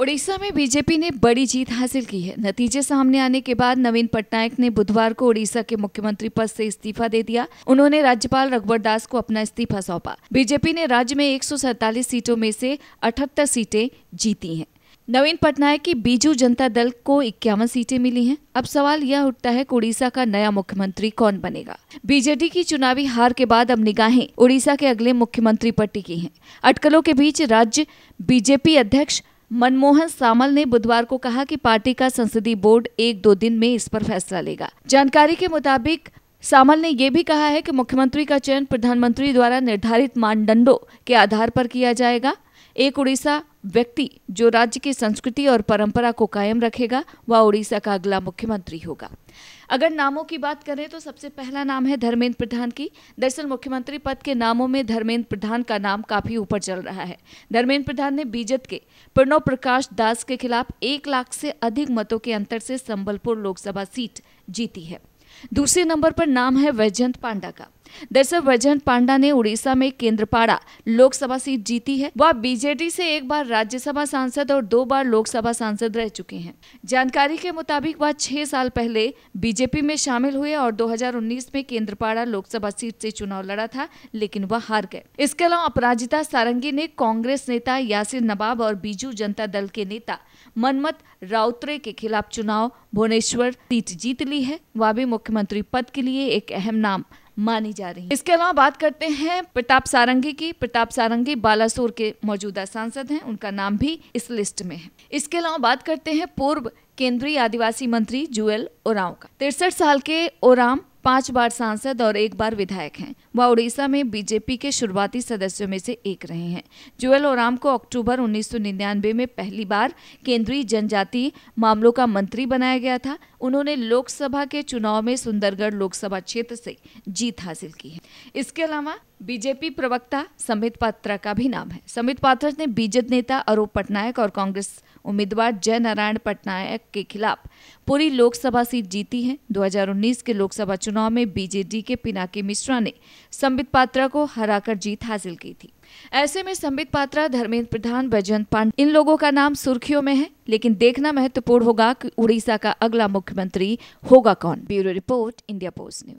ओडिशा में बीजेपी ने बड़ी जीत हासिल की है नतीजे सामने आने के बाद नवीन पटनायक ने बुधवार को ओडिशा के मुख्यमंत्री पद से इस्तीफा दे दिया उन्होंने राज्यपाल रघुवर दास को अपना इस्तीफा सौंपा बीजेपी ने राज्य में एक सीटों में से अठहत्तर सीटें जीती हैं नवीन पटनायक की बीजू जनता दल को इक्यावन सीटें मिली हैं अब सवाल यह उठता है कि उड़ीसा का नया मुख्यमंत्री कौन बनेगा बीजेडी की चुनावी हार के बाद अब निगाहें उड़ीसा के अगले मुख्यमंत्री पर टिकी हैं अटकलों के बीच राज्य बीजेपी अध्यक्ष मनमोहन सामल ने बुधवार को कहा कि पार्टी का संसदीय बोर्ड एक दो दिन में इस पर फैसला लेगा जानकारी के मुताबिक सामल ने यह भी कहा है कि मुख्यमंत्री का चयन प्रधानमंत्री द्वारा निर्धारित मानदंडों के आधार पर किया जाएगा एक उड़ीसा व्यक्ति जो राज्य की संस्कृति और परंपरा को कायम रखेगा वह उड़ीसा का अगला मुख्यमंत्री होगा अगर नामों की बात करें तो सबसे पहला नाम है धर्मेंद्र प्रधान की दरअसल मुख्यमंत्री पद के नामों में धर्मेंद्र प्रधान का नाम काफी ऊपर चल रहा है धर्मेंद्र प्रधान ने बीजत के प्रणव प्रकाश दास के खिलाफ एक लाख से अधिक मतों के अंतर से संबलपुर लोकसभा सीट जीती है दूसरे नंबर पर नाम है वैजयंत पांडा का दरअसल वर्जन पांडा ने उड़ीसा में केंद्रपाड़ा लोकसभा सीट जीती है वह बीजेडी से एक बार राज्यसभा सांसद और दो बार लोकसभा सांसद रह चुके हैं जानकारी के मुताबिक वह छह साल पहले बीजेपी में शामिल हुए और 2019 में केंद्रपाड़ा लोकसभा सीट से चुनाव लड़ा था लेकिन वह हार गए इसके अलावा अपराजिता सारंगी ने कांग्रेस नेता यासिर नवाब और बीजू जनता दल के नेता मनमत राउतरे के खिलाफ चुनाव भुवनेश्वर सीट जीत ली है वह भी मुख्यमंत्री पद के लिए एक अहम नाम मानी जा रही है इसके अलावा बात करते हैं प्रताप सारंगी की प्रताप सारंगी बालासोर के मौजूदा सांसद हैं उनका नाम भी इस लिस्ट में है इसके अलावा बात करते हैं पूर्व केंद्रीय आदिवासी मंत्री जुएल ओराव का तिरसठ साल के ओराम पांच बार सांसद और एक बार विधायक हैं वह उड़ीसा में बीजेपी के शुरुआती सदस्यों में से एक रहे हैं जुएल ओराम को अक्टूबर 1999 में पहली बार केंद्रीय जनजाति मामलों का मंत्री बनाया गया था उन्होंने लोकसभा के चुनाव में सुंदरगढ़ लोकसभा क्षेत्र से जीत हासिल की है इसके अलावा बीजेपी प्रवक्ता समित पात्रा का भी नाम है समित पात्रा ने बीजेपी नेता अरूप पटनायक और कांग्रेस उम्मीदवार जय नारायण पटनायक के खिलाफ पूरी लोकसभा सीट जीती है 2019 के लोकसभा चुनाव में बीजेडी के पिनाकी मिश्रा ने संबित पात्रा को हराकर जीत हासिल की थी ऐसे में संबित पात्रा धर्मेंद्र प्रधान बैजयंत पांडे इन लोगों का नाम सुर्खियों में है लेकिन देखना महत्वपूर्ण होगा कि उड़ीसा का अगला मुख्यमंत्री होगा कौन bureau report India post news